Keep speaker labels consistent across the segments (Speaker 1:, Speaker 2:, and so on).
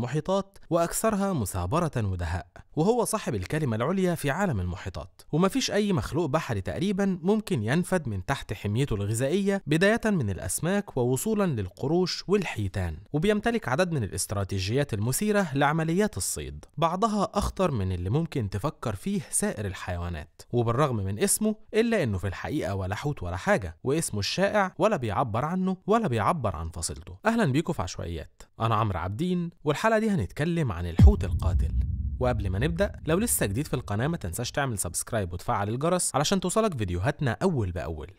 Speaker 1: المحيطات وأكثرها مثابرة ودهاء وهو صاحب الكلمة العليا في عالم المحيطات ومفيش أي مخلوق بحري تقريبا ممكن ينفد من تحت حميته الغذائية بداية من الأسماك ووصولا للقروش والحيتان وبيمتلك عدد من الاستراتيجيات المثيرة لعمليات الصيد بعضها أخطر من اللي ممكن تفكر فيه سائر الحيوانات وبالرغم من اسمه إلا إنه في الحقيقة ولا حوت ولا حاجة واسمه الشائع ولا بيعبر عنه ولا بيعبر عن فصيلته أهلا بيكم في عشوائيات أنا عمرو عبدين والحلقة دي هنتكلم عن الحوت القاتل وقبل ما نبدأ لو لسه جديد في القناة ما تنساش تعمل سبسكرايب وتفعل الجرس علشان توصلك فيديوهاتنا أول بأول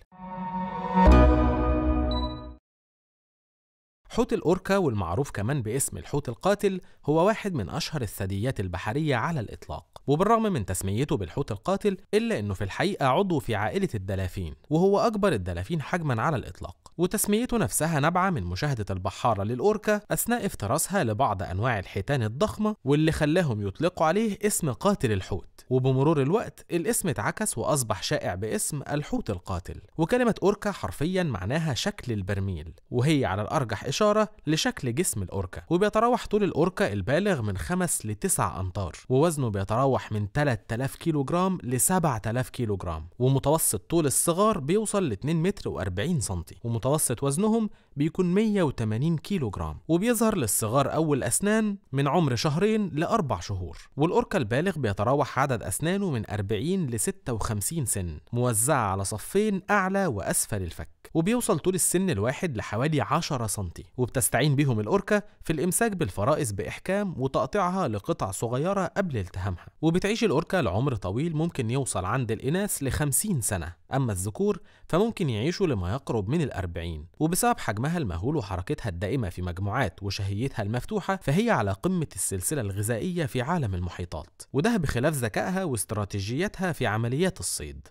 Speaker 1: حوت الأوركا والمعروف كمان باسم الحوت القاتل هو واحد من أشهر الثدييات البحرية على الإطلاق وبالرغم من تسميته بالحوت القاتل إلا أنه في الحقيقة عضو في عائلة الدلافين وهو أكبر الدلافين حجما على الإطلاق وتسميته نفسها نابعة من مشاهدة البحارة للأوركا أثناء افتراسها لبعض أنواع الحيتان الضخمة واللي خلاهم يطلقوا عليه اسم قاتل الحوت وبمرور الوقت الاسم اتعكس وأصبح شائع باسم الحوت القاتل وكلمة أوركا حرفيا معناها شكل البرميل وهي على الأرجح إشارة لشكل جسم الأوركا وبيتراوح طول الأوركا البالغ من 5 ل 9 أمتار ووزنه بيتراوح من 3000 كيلو جرام ل 7000 كيلو جرام ومتوسط طول الصغار بيوصل ل 2 متر و40 سنتي ومتوسط وزنهم بيكون 180 كيلو جرام وبيظهر للصغار أول أسنان من عمر شهرين لأربع شهور والأوركا البالغ بيتراوح عدد أسنانه من 40 ل 56 سن موزعة على صفين أعلى وأسفل الفك وبيوصل طول السن الواحد لحوالي 10 سم وبتستعين بيهم الأوركا في الإمساك بالفرائس بإحكام وتقطيعها لقطع صغيرة قبل التهامها وبتعيش الأوركا لعمر طويل ممكن يوصل عند الإناث ل 50 سنة أما الذكور فممكن يعيشوا لما يقرب من الأربعين وبسبب حجمها المهول وحركتها الدائمة في مجموعات وشهيتها المفتوحة فهي على قمة السلسلة الغذائية في عالم المحيطات وده بخلاف ذكائها واستراتيجيتها في عمليات الصيد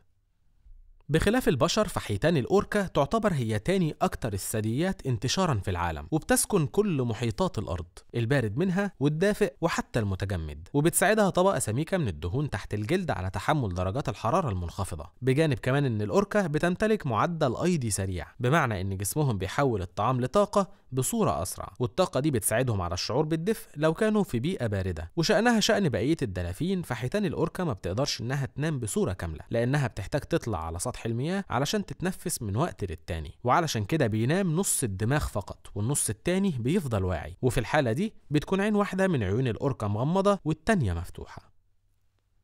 Speaker 1: بخلاف البشر فحيتان الأوركا تعتبر هي تاني أكتر الثدييات انتشارا في العالم وبتسكن كل محيطات الأرض البارد منها والدافئ وحتى المتجمد وبتساعدها طبقة سميكة من الدهون تحت الجلد على تحمل درجات الحرارة المنخفضة بجانب كمان إن الأوركا بتمتلك معدل أيدي سريع بمعنى إن جسمهم بيحول الطعام لطاقة بصورة أسرع والطاقة دي بتساعدهم على الشعور بالدفء لو كانوا في بيئة باردة وشأنها شأن بقية الدلافين فحيتان الأوركا ما بتقدرش إنها تنام بصورة كاملة لأنها بتحتاج تطلع على سطح المياه علشان تتنفس من وقت للتاني وعلشان كده بينام نص الدماغ فقط والنص التاني بيفضل واعي وفي الحالة دي بتكون عين واحدة من عيون الأوركا مغمضة والتانية مفتوحة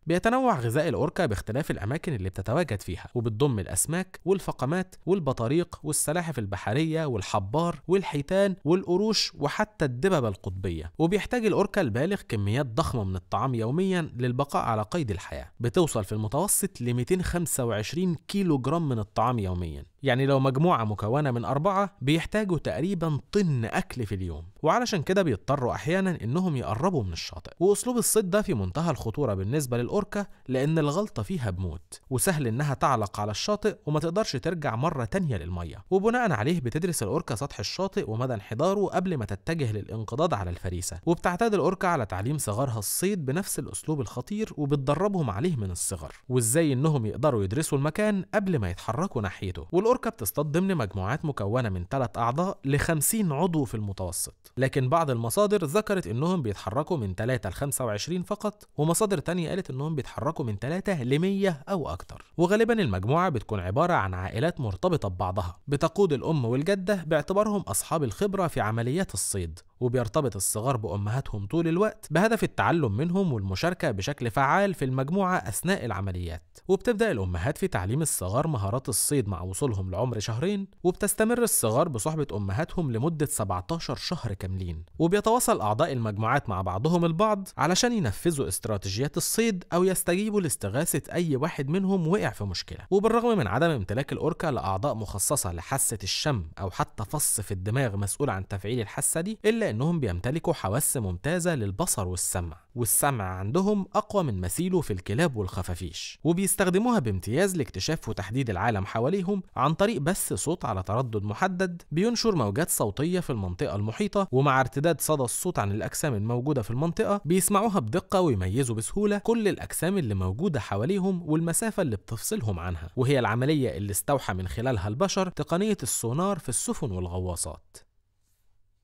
Speaker 1: بيتنوع غذاء الأوركا باختلاف الأماكن اللي بتتواجد فيها وبتضم الأسماك والفقمات والبطاريق والسلاحف البحرية والحبار والحيتان والقروش وحتى الدببة القطبية وبيحتاج الأوركا البالغ كميات ضخمة من الطعام يوميا للبقاء على قيد الحياة بتوصل في المتوسط ل 225 كيلو جرام من الطعام يوميا يعني لو مجموعة مكونة من أربعة بيحتاجوا تقريبا طن أكل في اليوم وعلشان كده بيضطروا أحيانا إنهم يقربوا من الشاطئ وأسلوب الصيد ده في منتهى الخطورة بالنسبة للأوركا الأوركا لأن الغلطة فيها بموت وسهل إنها تعلق على الشاطئ وما تقدرش ترجع مرة تانية للمية وبناء عليه بتدرس الأوركا سطح الشاطئ ومدى انحداره قبل ما تتجه للانقضاض على الفريسة وبتعتاد الأوركا على تعليم صغارها الصيد بنفس الأسلوب الخطير وبتدربهم عليه من الصغر وإزاي إنهم يقدروا يدرسوا المكان قبل ما يتحركوا ناحيته والأوركا بتصطاد ضمن مجموعات مكونة من ثلاث أعضاء ل 50 عضو في المتوسط لكن بعض المصادر ذكرت إنهم بيتحركوا من 3 ل 25 فقط ومصادر تانية قالت إنهم القانون بيتحركوا من 3 ل 100 أو أكتر وغالبا المجموعة بتكون عبارة عن عائلات مرتبطة ببعضها بتقود الأم والجدة باعتبارهم أصحاب الخبرة في عمليات الصيد وبيرتبط الصغار بأمهاتهم طول الوقت بهدف التعلم منهم والمشاركة بشكل فعال في المجموعة أثناء العمليات وبتبدأ الأمهات في تعليم الصغار مهارات الصيد مع وصولهم لعمر شهرين وبتستمر الصغار بصحبة أمهاتهم لمدة 17 شهر كاملين وبيتواصل أعضاء المجموعات مع بعضهم البعض علشان ينفذوا استراتيجيات الصيد أو يستجيبوا لاستغاثة أي واحد منهم وقع في مشكلة وبالرغم من عدم امتلاك الأوركا لأعضاء مخصصة لحاسة الشم أو حتى فص في الدماغ مسؤول عن تفعيل الحاسة دي إلا لأنهم بيمتلكوا حواس ممتازة للبصر والسمع والسمع عندهم أقوى من مثيله في الكلاب والخفافيش وبيستخدموها بامتياز لاكتشاف وتحديد العالم حواليهم عن طريق بث صوت على تردد محدد بينشر موجات صوتية في المنطقة المحيطة ومع ارتداد صدى الصوت عن الأجسام الموجودة في المنطقة بيسمعوها بدقة ويميزوا بسهولة كل الأجسام اللي موجودة حواليهم والمسافة اللي بتفصلهم عنها وهي العملية اللي استوحى من خلالها البشر تقنية السونار في السفن والغواصات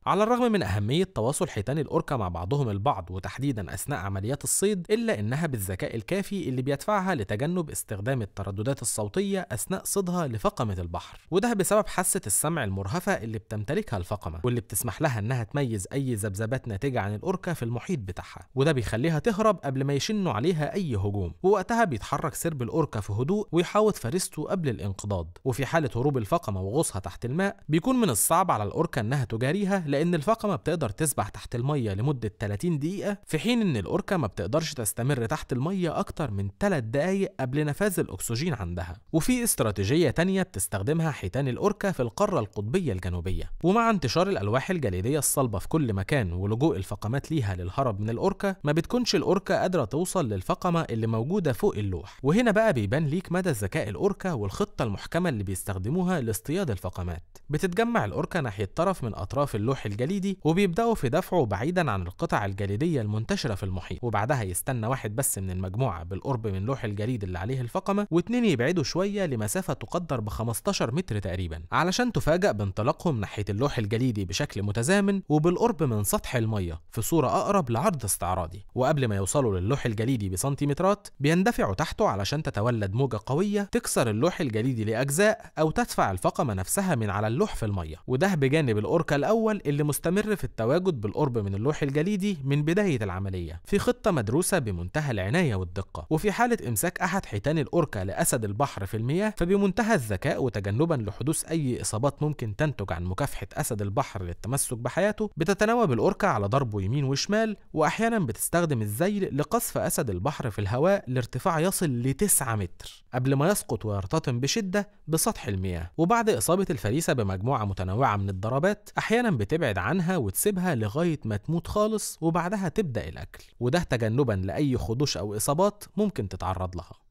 Speaker 1: على الرغم من أهمية تواصل حيتان الأوركا مع بعضهم البعض وتحديدا أثناء عمليات الصيد إلا إنها بالذكاء الكافي اللي بيدفعها لتجنب استخدام الترددات الصوتية أثناء صيدها لفقمة البحر وده بسبب حاسة السمع المرهفة اللي بتمتلكها الفقمة واللي بتسمح لها إنها تميز أي ذبذبات ناتجة عن الأوركا في المحيط بتاعها وده بيخليها تهرب قبل ما يشنوا عليها أي هجوم ووقتها بيتحرك سرب الأوركا في هدوء ويحاوط فريسته قبل الانقضاض وفي حالة هروب الفقمة وغوصها تحت الماء بيكون من الصعب على الأوركا إنها تجاريها لأن الفقمة بتقدر تسبح تحت المية لمدة 30 دقيقة في حين إن الأوركا ما بتقدرش تستمر تحت المية أكتر من 3 دقايق قبل نفاذ الأكسجين عندها وفي استراتيجية تانية بتستخدمها حيتان الأوركا في القارة القطبية الجنوبية ومع انتشار الألواح الجليدية الصلبة في كل مكان ولجوء الفقمات ليها للهرب من الأوركا ما بتكونش الأوركا قادرة توصل للفقمة اللي موجودة فوق اللوح وهنا بقى بيبان ليك مدى ذكاء الأوركا والخطة المحكمة اللي بيستخدموها لاصطياد الفقمات بتتجمع الأوركا ناحية طرف من أطراف اللوح السطح الجليدي وبيبدأوا في دفعه بعيدا عن القطع الجليدية المنتشرة في المحيط وبعدها يستنى واحد بس من المجموعة بالقرب من لوح الجليد اللي عليه الفقمة واتنين يبعدوا شوية لمسافة تقدر ب 15 متر تقريبا علشان تفاجأ بانطلاقهم ناحية اللوح الجليدي بشكل متزامن وبالقرب من سطح المية في صورة أقرب لعرض استعراضي وقبل ما يوصلوا للوح الجليدي بسنتيمترات بيندفعوا تحته علشان تتولد موجة قوية تكسر اللوح الجليدي لأجزاء أو تدفع الفقمة نفسها من على اللوح في المية وده بجانب الأوركا الأول اللي مستمر في التواجد بالقرب من اللوح الجليدي من بداية العملية في خطة مدروسة بمنتهى العناية والدقة وفي حالة إمساك أحد حيتان الأوركا لأسد البحر في المياه فبمنتهى الذكاء وتجنبا لحدوث أي إصابات ممكن تنتج عن مكافحة أسد البحر للتمسك بحياته بتتناوب الأوركا على ضربه يمين وشمال وأحيانا بتستخدم الزيل لقصف أسد البحر في الهواء لارتفاع يصل ل 9 متر قبل ما يسقط ويرتطم بشدة بسطح المياه وبعد إصابة الفريسة بمجموعة متنوعة من الضربات أحيانا بتبعد تبعد عنها وتسيبها لغاية ما تموت خالص وبعدها تبدأ الأكل وده تجنبا لأي خدوش أو إصابات ممكن تتعرض لها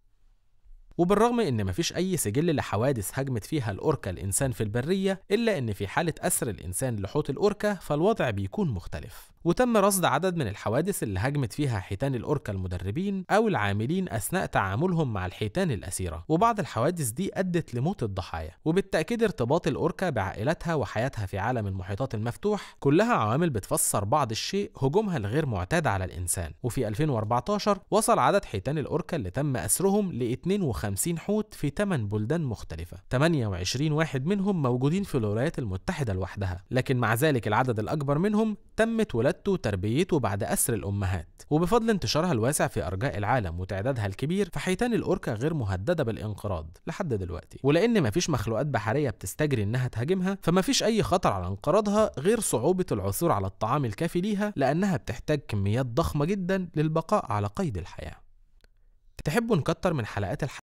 Speaker 1: وبالرغم إن مفيش أي سجل لحوادث هاجمت فيها الأوركا الإنسان في البرية إلا إن في حالة أسر الإنسان لحوت الأوركا فالوضع بيكون مختلف وتم رصد عدد من الحوادث اللي هاجمت فيها حيتان الأوركا المدربين أو العاملين أثناء تعاملهم مع الحيتان الأسيرة وبعض الحوادث دي أدت لموت الضحايا وبالتأكيد ارتباط الأوركا بعائلتها وحياتها في عالم المحيطات المفتوح كلها عوامل بتفسر بعض الشيء هجومها الغير معتاد على الإنسان وفي 2014 وصل عدد حيتان الأوركا اللي تم أسرهم ل 52 250 حوت في 8 بلدان مختلفة 28 واحد منهم موجودين في الولايات المتحدة لوحدها لكن مع ذلك العدد الأكبر منهم تمت ولادته وتربيته بعد أسر الأمهات وبفضل انتشارها الواسع في أرجاء العالم وتعدادها الكبير فحيتان الأوركا غير مهددة بالانقراض لحد دلوقتي ولأن مفيش مخلوقات بحرية بتستجري إنها تهاجمها فمفيش أي خطر على انقراضها غير صعوبة العثور على الطعام الكافي ليها لأنها بتحتاج كميات ضخمة جدا للبقاء على قيد الحياة تحبوا نكتر من حلقات الحلقة